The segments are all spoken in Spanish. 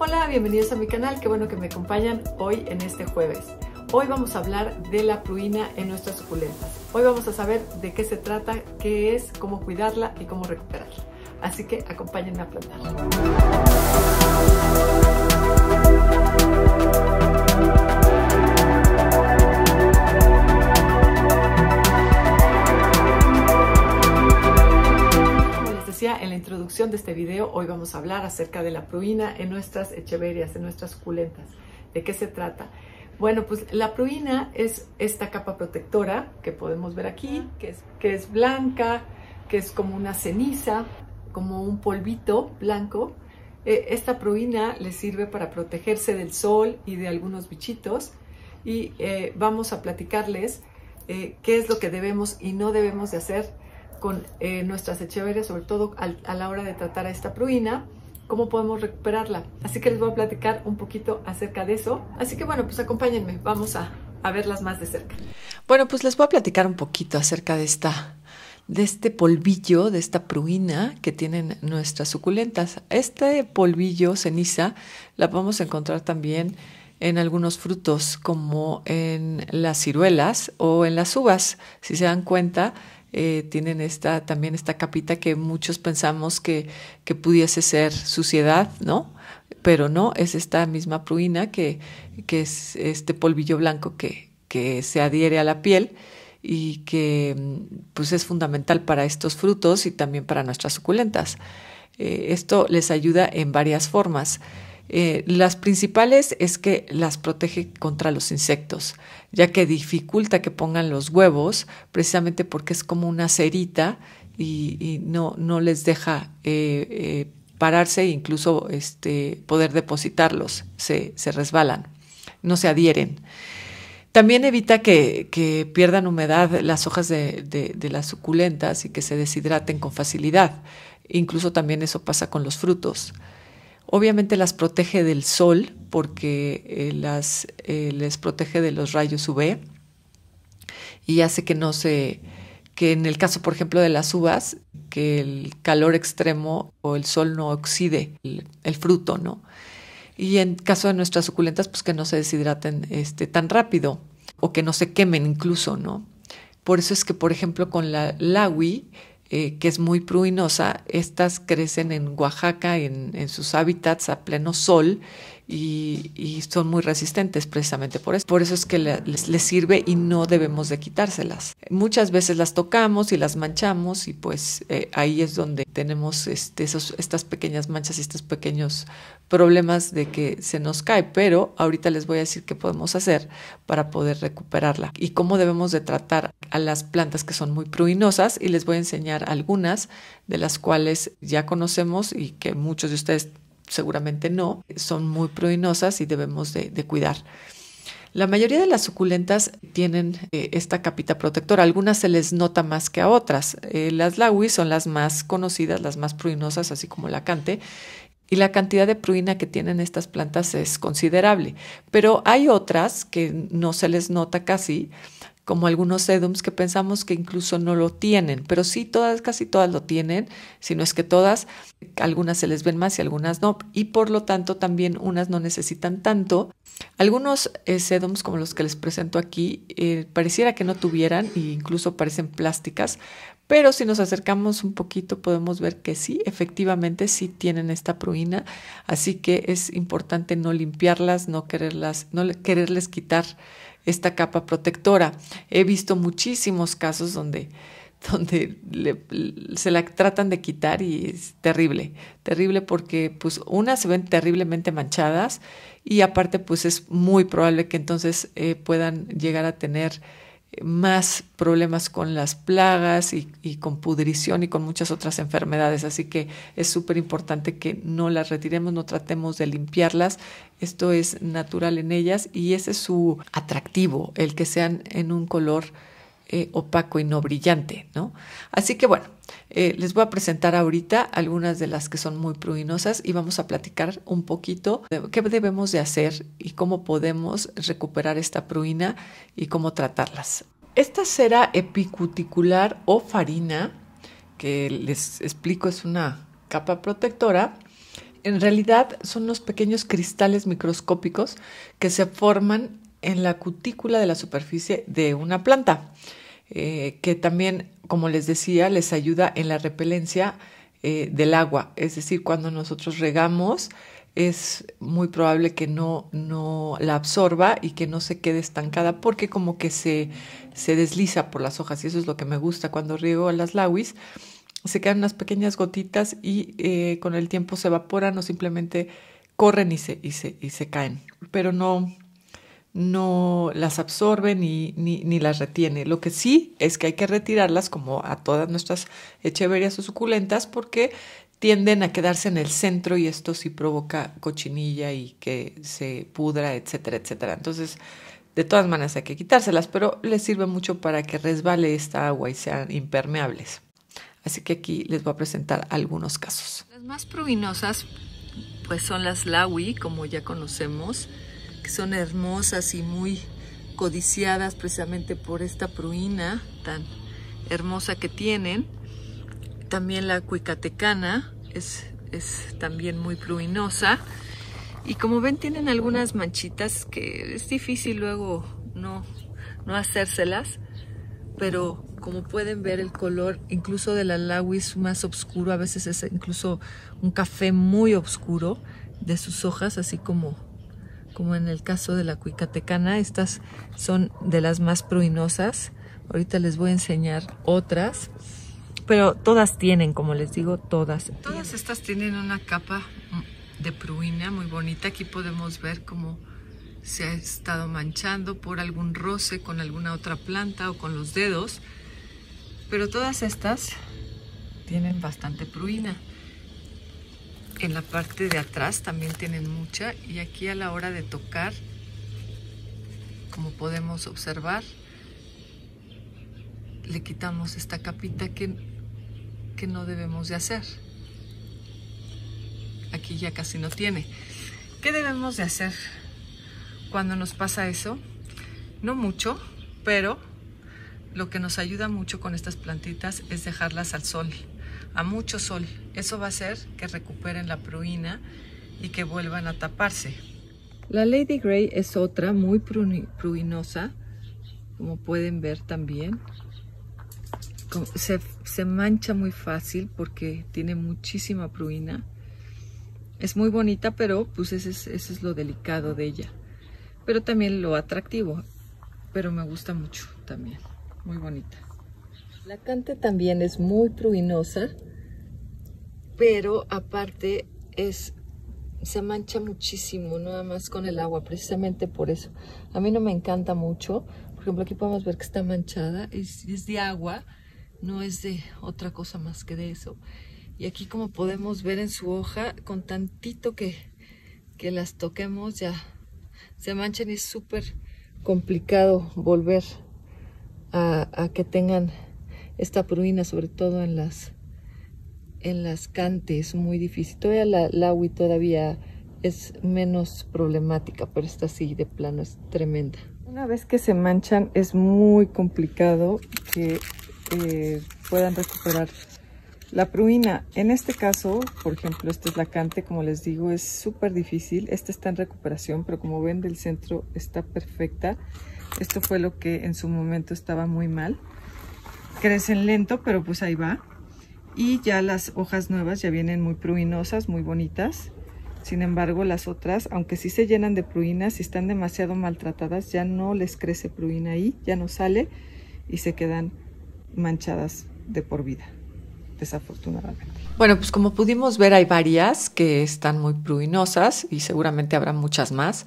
Hola, bienvenidos a mi canal, qué bueno que me acompañan hoy en este jueves. Hoy vamos a hablar de la pruina en nuestras suculentas. Hoy vamos a saber de qué se trata, qué es, cómo cuidarla y cómo recuperarla. Así que acompáñenme a plantar. de este video, hoy vamos a hablar acerca de la pruina en nuestras echeverias, en nuestras suculentas. ¿De qué se trata? Bueno, pues la pruina es esta capa protectora que podemos ver aquí, que es, que es blanca, que es como una ceniza, como un polvito blanco. E, esta pruina le sirve para protegerse del sol y de algunos bichitos y eh, vamos a platicarles eh, qué es lo que debemos y no debemos de hacer con eh, nuestras echeverias, sobre todo a la hora de tratar a esta pruina, cómo podemos recuperarla. Así que les voy a platicar un poquito acerca de eso. Así que bueno, pues acompáñenme, vamos a, verlas más de cerca. Bueno, pues les voy a platicar un poquito acerca de esta de este polvillo, de esta pruina que tienen nuestras suculentas. Este polvillo, ceniza, la podemos encontrar también en algunos frutos como en las ciruelas o en las uvas. Si se dan cuenta, eh, tienen esta, también esta capita que muchos pensamos que, que pudiese ser suciedad, ¿no? Pero no, es esta misma pruina que, que es este polvillo blanco que, que se adhiere a la piel y que mm, pues es fundamental para estos frutos y también para nuestras suculentas. Eh, esto les ayuda en varias formas. Eh, las principales es que las protege contra los insectos, ya que dificulta que pongan los huevos, precisamente porque es como una cerita y, no, no, les deja eh, eh, pararse e incluso este, poder depositarlos, se, se, resbalan, no se adhieren. También evita que, que pierdan humedad las hojas de, de, de las suculentas y que se deshidraten con facilidad. Incluso también eso pasa con los frutos. Obviamente las protege del sol porque eh, las, eh, les protege de los rayos UV y hace que no se, que en el caso por ejemplo de las uvas, que el calor extremo o el sol no oxide el, fruto, ¿no? Y en caso de nuestras suculentas, pues que no se deshidraten este, tan rápido o que no se quemen incluso, ¿no? Por eso es que, por ejemplo, con la lawi eh, que es muy pruinosa, estas crecen en Oaxaca, en, en sus hábitats a pleno sol y, son muy resistentes precisamente por eso. Por eso es que les, sirve y no debemos de quitárselas. Muchas veces las tocamos y las manchamos y pues eh, ahí es donde tenemos este, esos, estas pequeñas manchas y estos pequeños problemas de que se nos cae, pero ahorita les voy a decir qué podemos hacer para poder recuperarla y cómo debemos de tratar a las plantas que son muy pruinosas y les voy a enseñar algunas de las cuales ya conocemos y que muchos de ustedes seguramente no, son muy pruinosas y debemos de, cuidar. La mayoría de las suculentas tienen eh, esta capita protectora. Algunas se les nota más que a otras. Eh, las lawis son las más conocidas, las más pruinosas, así como la cante. Y la cantidad de pruina que tienen estas plantas es considerable. Pero hay otras que no se les nota casi como algunos sedums que pensamos que incluso no lo tienen, pero sí todas, casi todas lo tienen, si no es que todas, algunas se les ven más y algunas no, y por lo tanto también unas no necesitan tanto. Algunos eh, sedums como los que les presento aquí eh, pareciera que no tuvieran e incluso parecen plásticas, pero si nos acercamos un poquito podemos ver que sí, efectivamente sí tienen esta pruina, así que es importante no limpiarlas, no quererlas, no quererles quitar esta capa protectora. He visto muchísimos casos donde, donde se la tratan de quitar y es terrible, terrible porque pues unas se ven terriblemente manchadas y aparte pues es muy probable que entonces eh, puedan llegar a tener más problemas con las plagas y, con pudrición y con muchas otras enfermedades. Así que es súper importante que no las retiremos, no tratemos de limpiarlas. Esto es natural en ellas y ese es su atractivo, el que sean en un color eh, opaco y no brillante, ¿no? Así que bueno, eh, les voy a presentar ahorita algunas de las que son muy pruinosas y vamos a platicar un poquito de qué debemos de hacer y cómo podemos recuperar esta pruina y cómo tratarlas. Esta cera epicuticular o farina, que les explico es una capa protectora, en realidad son unos pequeños cristales microscópicos que se forman en la cutícula de la superficie de una planta. Eh, que también, como les decía, les ayuda en la repelencia eh, del agua. Es decir, cuando nosotros regamos, es muy probable que no, no la absorba y que no se quede estancada porque como que se, se desliza por las hojas y eso es lo que me gusta cuando riego las lawis se quedan unas pequeñas gotitas y eh, con el tiempo se evaporan o simplemente corren y se, y se, y se caen pero no no las absorbe ni, ni, ni, las retiene. Lo que sí es que hay que retirarlas como a todas nuestras echeverias o suculentas porque tienden a quedarse en el centro y esto sí provoca cochinilla y que se pudra, etcétera, etcétera. Entonces, de todas maneras hay que quitárselas, pero les sirve mucho para que resbale esta agua y sean impermeables. Así que aquí les voy a presentar algunos casos. Las más provinosas pues son las lawi, como ya conocemos, son hermosas y muy codiciadas precisamente por esta pruina tan hermosa que tienen. También la cuicatecana es, también muy pruinosa. Y como ven tienen algunas manchitas que es difícil luego no, no hacérselas, pero como pueden ver el color incluso de la es más oscuro, a veces es incluso un café muy oscuro de sus hojas, así como como en el caso de la cuicatecana. Estas son de las más pruinosas. Ahorita les voy a enseñar otras, pero todas tienen, como les digo, todas. Todas estas tienen una capa mm, de pruina muy bonita. Aquí podemos ver cómo se ha estado manchando por algún roce con alguna otra planta o con los dedos. Pero todas estas tienen bastante pruina en la parte de atrás también tienen mucha y aquí a la hora de tocar como podemos observar le quitamos esta capita que, que no debemos de hacer aquí ya casi no tiene ¿qué debemos de hacer cuando nos pasa eso? no mucho pero lo que nos ayuda mucho con estas plantitas es dejarlas al sol a mucho sol. Eso va a hacer que recuperen la pruina y que vuelvan a taparse. La Lady Grey es otra muy pruinosa, como pueden ver también. Se, mancha muy fácil porque tiene muchísima pruina. Es muy bonita, pero pues ese ese es lo delicado de ella. Pero también lo atractivo, pero me gusta mucho también, muy bonita. La cante también es muy pruinosa, pero aparte es se mancha muchísimo, nada más con el agua, precisamente por eso. A mí no me encanta mucho. Por ejemplo, aquí podemos ver que está manchada, es, es de agua, no es de otra cosa más que de eso. Y aquí como podemos ver en su hoja, con tantito que, que las toquemos ya se manchan y es súper complicado volver a que tengan esta pruina, sobre todo en las, en las cantes, muy difícil. Todavía la, la todavía es menos problemática, pero esta sí de plano es tremenda. Una vez que se manchan es muy complicado que eh, puedan recuperar la pruina. En este caso, por ejemplo, esta es la cante, como les digo, es súper difícil. Esta está en recuperación, pero como ven del centro está perfecta. Esto fue lo que en su momento estaba muy mal crecen lento, pero pues ahí va. Y ya las hojas nuevas ya vienen muy pruinosas, muy bonitas. Sin embargo, las otras, aunque sí se llenan de pruinas, si están demasiado maltratadas, ya no les crece pruina ahí, ya no sale y se quedan manchadas de por vida, desafortunadamente. Bueno, pues como pudimos ver, hay varias que están muy pruinosas y seguramente habrá muchas más.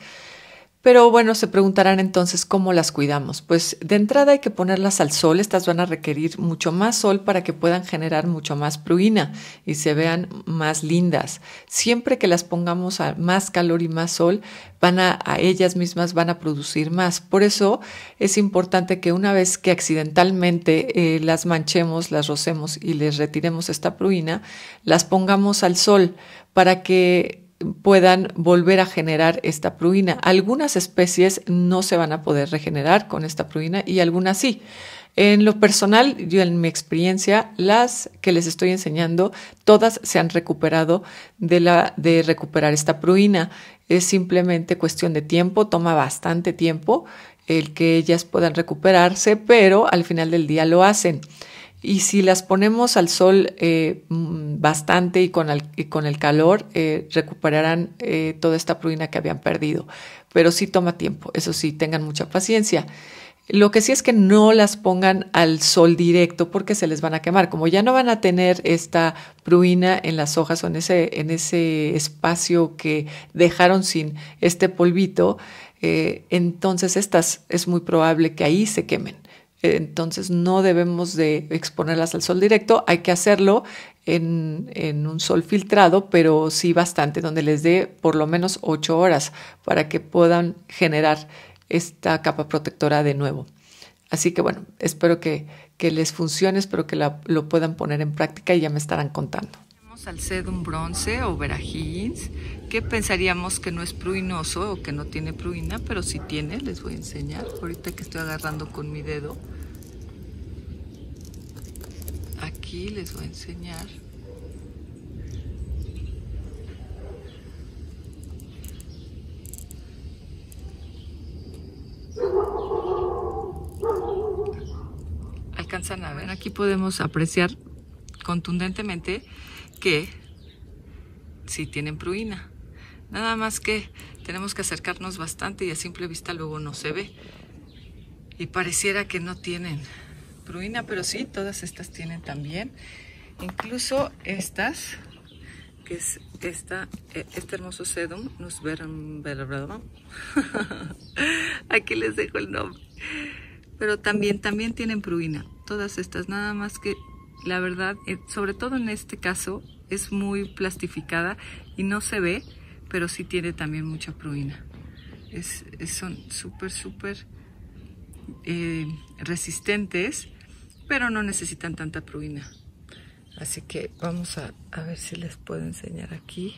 Pero bueno, se preguntarán entonces cómo las cuidamos. Pues de entrada hay que ponerlas al sol, estas van a requerir mucho más sol para que puedan generar mucho más pruina y se vean más lindas. Siempre que las pongamos a más calor y más sol, van a, ellas mismas van a producir más. Por eso es importante que una vez que accidentalmente eh, las manchemos, las rocemos y les retiremos esta pruina, las pongamos al sol para que puedan volver a generar esta pruina. Algunas especies no se van a poder regenerar con esta pruina y algunas sí. En lo personal, yo en mi experiencia, las que les estoy enseñando, todas se han recuperado de, la, de recuperar esta pruina. Es simplemente cuestión de tiempo, toma bastante tiempo el que ellas puedan recuperarse, pero al final del día lo hacen. Y si las ponemos al sol eh, bastante y con, el, calor, eh, recuperarán eh, toda esta pruina que habían perdido. Pero sí toma tiempo, eso sí, tengan mucha paciencia. Lo que sí es que no las pongan al sol directo porque se les van a quemar. Como ya no van a tener esta pruina en las hojas o en ese, en ese espacio que dejaron sin este polvito, entonces estas es muy probable que ahí se quemen. Entonces no debemos de exponerlas al sol directo, hay que hacerlo en, un sol filtrado, pero sí bastante, donde les dé por lo menos ocho horas para que puedan generar esta capa protectora de nuevo. Así que bueno, espero que, que les funcione, espero que lo puedan poner en práctica y ya me estarán contando al un bronce o verajins, que pensaríamos que no es pruinoso o que no tiene pruina, pero si tiene, les voy a enseñar. Ahorita que estoy agarrando con mi dedo. Aquí les voy a enseñar. Alcanzan a ver, aquí podemos apreciar contundentemente que si tienen pruina. Nada más que tenemos que acercarnos bastante y a simple vista luego no se ve. Y pareciera que no tienen pruina, pero sí, todas estas tienen también. Incluso estas, que es esta, eh, este hermoso sedum, nos verán, aquí les dejo el nombre. Pero también, también tienen pruina. Todas estas, nada más que la verdad, eh, sobre todo en este caso, es muy plastificada y no se ve, pero sí tiene también mucha pruina. son súper, súper eh, resistentes, pero no necesitan tanta pruina. Así que vamos a ver si les puedo enseñar aquí.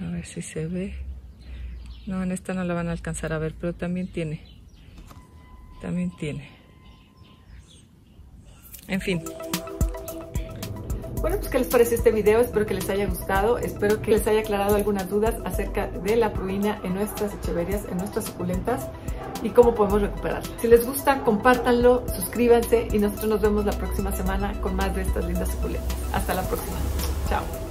A ver si se ve. No, en esta no la van a alcanzar a ver, pero también tiene. También tiene. En fin. Bueno, pues ¿qué les parece este video? Espero que les haya gustado, espero que les haya aclarado algunas dudas acerca de la pruina en nuestras echeverias, en nuestras suculentas y cómo podemos recuperarla. Si les gusta, compártanlo, suscríbanse y nosotros nos vemos la próxima semana con más de estas lindas suculentas. Hasta la próxima. Chao.